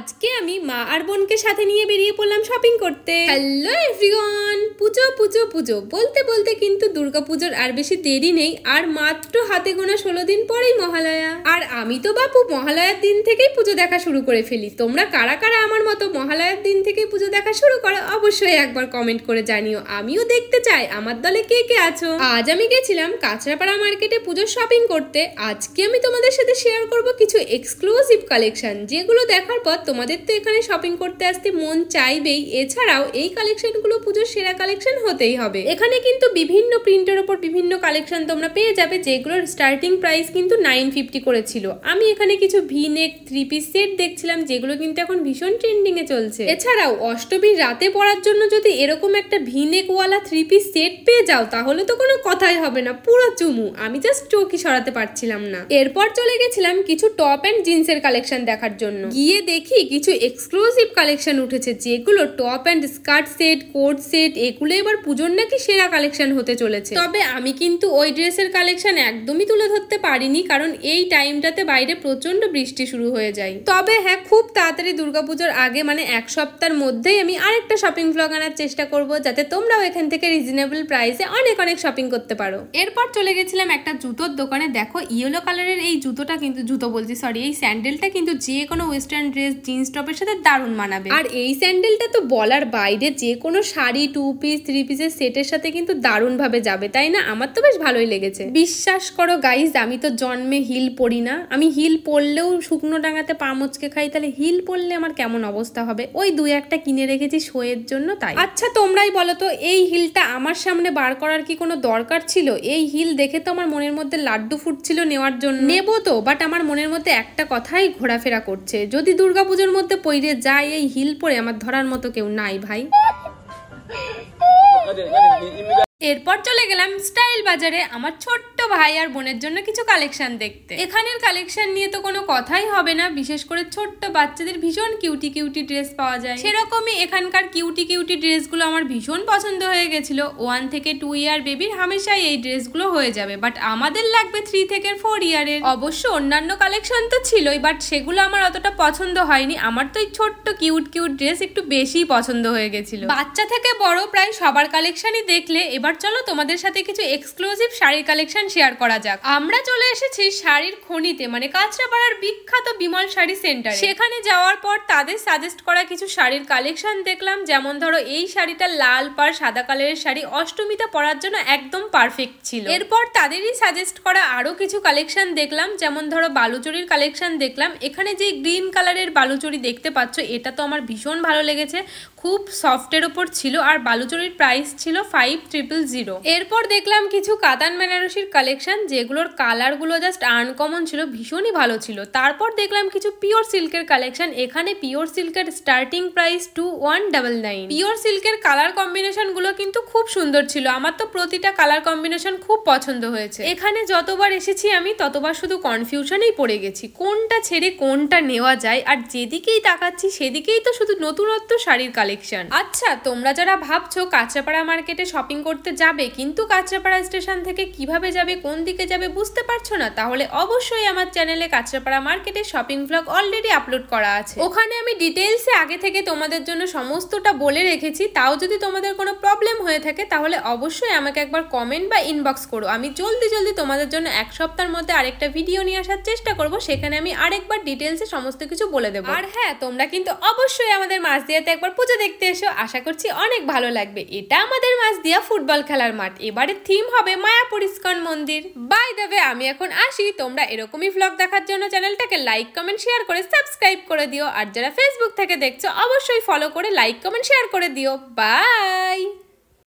আজকে আমি মা আর বোনকে সাথে নিয়ে বেরিয়ে পড়লাম শপিং করতে হ্যালো এভরিওয়ান পুজো পুজো পুজো বলতে বলতে কিন্তু পুজোর আর বেশি দেরি নেই আর মাত্র হাতে গোনা ষোলো দিন পরেই মহালয়া আর আমি তো বাপু মহালয়ার দিন থেকেই পুজো দেখা শুরু করে ফেলি তোমরা কারা কারা আমার মতো মহালয়া দিন থেকেই পুজো দেখা শুরু করো অবশ্যই একবার কমেন্ট করে জানিও আমিও দেখতে চাই আমার দলে কে কে আছো আজ আমি গেছিলাম কাঁচরাপাড়া মার্কেটে পুজোর শপিং করতে আজকে আমি তোমাদের সাথে শেয়ার করব কিছু এক্সক্লুসিভ কালেকশন যেগুলো দেখার পর তোমাদের তো এখানে শপিং করতে আসতে মন চাইবেই এছাড়াও এই কালেকশনগুলো পুজোর সেরা কালেকশন হতেই হবে এখানে কিন্তু বিভিন্ন প্রিন্টের ওপর বিভিন্ন কালেকশন তোমরা পেয়ে যাবে যেগুলোর স্টার্টিং প্রাইস কিন্তু নাইন ফিফটি করেছিল আমি এখানে কিছু V neck three piece set দেখছিলাম যেগুলো কিন্তু এখন ভীষণ ট্রেন্ডিংয়ে চলছে এছাড়াও অষ্টমীর রাতে পরার জন্য যদি এরকম একটা ভিনেকওয়ালা থ্রি পিস সেট পেয়ে যাও তাহলে তো কোনো কথাই হবে না পুরো চুমু আমি জাস্ট চোখই সরাতে পারছিলাম না এরপর চলে গেছিলাম কিছু টপ অ্যান্ড জিন্সের কালেকশন দেখার জন্য গিয়ে দেখি কিছু এক্সক্লুসিভ কালেকশন উঠেছে যেগুলো top and skirt set coat set এগুলো এবার পুজোর নাকি সেরা কালেকশন হতে চলেছে তবে আমি কিন্তু ওই ড্রেসের কালেকশন একদমই তুলে ধরতে পারিনি কারণ এই টাইমটাতে বাইরে প্রচন্ড বৃষ্টি শুরু হয়ে যায় তবে হ্যাঁ খুব তাড়াতাড়ি দুর্গাপুজোর আগে মানে এক সপ্তাহের মধ্যেই আমি আরেকটা শপিং ব্লগ আনার চেষ্টা করব যাতে তোমরাও এখান থেকে রিজনেবল প্রাইসে অনেক অনেক শপিং করতে পারো এরপর চলে গেছিলাম একটা জুতোর দোকানে দেখো ইয়েলো কালারের এই জুতোটা কিন্তু জুতো বলছি সরি এই স্যান্ডেলটা কিন্তু যে কোনো ওয়েস্টার্ন ড্রেস জিন্স টপের সাথে দারুণ মানাবে আর এই স্যান্ডেলটা তো বলার বাইরে যে কোনো শাড়ি টু পিস থ্রি পিসের সেটের সাথে কিন্তু দারুণভাবে যাবে তাই না আমার তো বেশ ভালোই লেগেছে বিশ্বাস করো গাইজ আমি তো জন্মে হিল পরি না আমি হিল পরলেও শুকনো ডাঙাতে পা মুচকে খাই তাহলে হিল পরলে আমার কেমন অবস্থা হবে ওই দু একটা কিনে রেখেছি শোয়ের জন্য তাই আচ্ছা তোমরাই বলো তো এই হিলটা আমার সামনে বার করার কি কোনো দরকার ছিল এই হিল দেখে তো আমার মনের মধ্যে লাড্ডু ফুটছিল নেওয়ার জন্য নেব তো বাট আমার মনের মধ্যে একটা কথাই ঘোরাফেরা করছে যদি দুর্গাপুজোর মধ্যে পইরে যায় এই হিল পরে আমার ধরার মতো কেউ নাই ভাই এরপর চলে গেলাম স্টাইল বাজারে আমার ছোট্ট ভাই আর বোনের জন্য কিছু কালেকশন দেখতে এখানের কালেকশন নিয়ে তো কোনো কথাই হবে না বিশেষ করে ছোট্ট বাচ্চাদের ভীষণ কিউটি কিউটি ড্রেস পাওয়া যায় সেরকমই এখানকার কিউটি কিউটি ড্রেসগুলো আমার ভীষণ পছন্দ হয়ে গেছিল ওয়ান থেকে টু ইয়ার বেবির হামেশাই এই ড্রেসগুলো হয়ে যাবে বাট আমাদের লাগবে থ্রি থেকে ফোর ইয়ারের অবশ্য অন্যান্য কালেকশন তো ছিলই বাট সেগুলো আমার অতটা পছন্দ হয়নি আমার তো এই ছোট্ট কিউট কিউট ড্রেস একটু বেশি পছন্দ হয়ে গেছিল বাচ্চা থেকে বড় প্রায় সবার কালেকশনই দেখলে এবার এবার চলো তোমাদের সাথে কিছু এক্সক্লুসিভ শাড়ির কালেকশন শেয়ার করা যাক আমরা চলে এসেছি শাড়ির খনিতে মানে কাঁচরাপাড়ার বিখ্যাত বিমল শাড়ি সেন্টার সেখানে যাওয়ার পর তাদের সাজেস্ট করা কিছু শাড়ির কালেকশন দেখলাম যেমন ধরো এই শাড়িটা লাল পার সাদা কালারের শাড়ি অষ্টমীতে পরার জন্য একদম পারফেক্ট ছিল এরপর তাদেরই সাজেস্ট করা আরও কিছু কালেকশন দেখলাম যেমন ধরো বালুচরির কালেকশন দেখলাম এখানে যে গ্রিন কালারের বালুচরি দেখতে পাচ্ছ এটা তো আমার ভীষণ ভালো লেগেছে খুব সফটের ওপর ছিল আর বালুচরির প্রাইস ছিল ফাইভ ট্রিপল ট্রিপল জিরো এরপর দেখলাম কিছু কাতান বেনারসির কালেকশন যেগুলোর কালারগুলো জাস্ট আনকমন ছিল ভীষণই ভালো ছিল তারপর দেখলাম কিছু পিওর সিল্কের কালেকশন এখানে পিওর সিল্কের starting price two one double nine pure সিল্কের কালার কম্বিনেশনগুলো কিন্তু খুব সুন্দর ছিল আমার তো প্রতিটা কালার কম্বিনেশন খুব পছন্দ হয়েছে এখানে যতবার এসেছি আমি ততবার শুধু কনফিউশনেই পড়ে গেছি কোনটা ছেড়ে কোনটা নেওয়া যায় আর যেদিকেই তাকাচ্ছি সেদিকেই তো শুধু নতুনত্ব শাড়ির কালেকশন আচ্ছা তোমরা যারা ভাবছো কাঁচাপাড়া মার্কেটে শপিং করতে করতে যাবে কিন্তু কাঁচরাপাড়া স্টেশন থেকে কিভাবে যাবে কোন দিকে যাবে বুঝতে পারছো না তাহলে অবশ্যই আমার চ্যানেলে কাঁচরাপাড়া মার্কেটে শপিং ব্লগ অলরেডি আপলোড করা আছে ওখানে আমি ডিটেলসে আগে থেকে তোমাদের জন্য সমস্তটা বলে রেখেছি তাও যদি তোমাদের কোনো প্রবলেম হয়ে থাকে তাহলে অবশ্যই আমাকে একবার কমেন্ট বা ইনবক্স করো আমি জলদি জলদি তোমাদের জন্য এক সপ্তাহের মধ্যে আরেকটা ভিডিও নিয়ে আসার চেষ্টা করব সেখানে আমি আরেকবার ডিটেলসে সমস্ত কিছু বলে দেবো আর হ্যাঁ তোমরা কিন্তু অবশ্যই আমাদের মাছ দিয়াতে একবার পুজো দেখতে এসো আশা করছি অনেক ভালো লাগবে এটা আমাদের মাছ দিয়া ফুটবল ফুটবল খেলার মাঠ এবারে থিম হবে মায়াপুর ইস্কন মন্দির বাই দেবে আমি এখন আসি তোমরা এরকমই ফ্লগ দেখার জন্য চ্যানেলটাকে লাইক কমেন্ট শেয়ার করে সাবস্ক্রাইব করে দিও আর যারা ফেসবুক থেকে দেখছো অবশ্যই ফলো করে লাইক কমেন্ট শেয়ার করে দিও বাই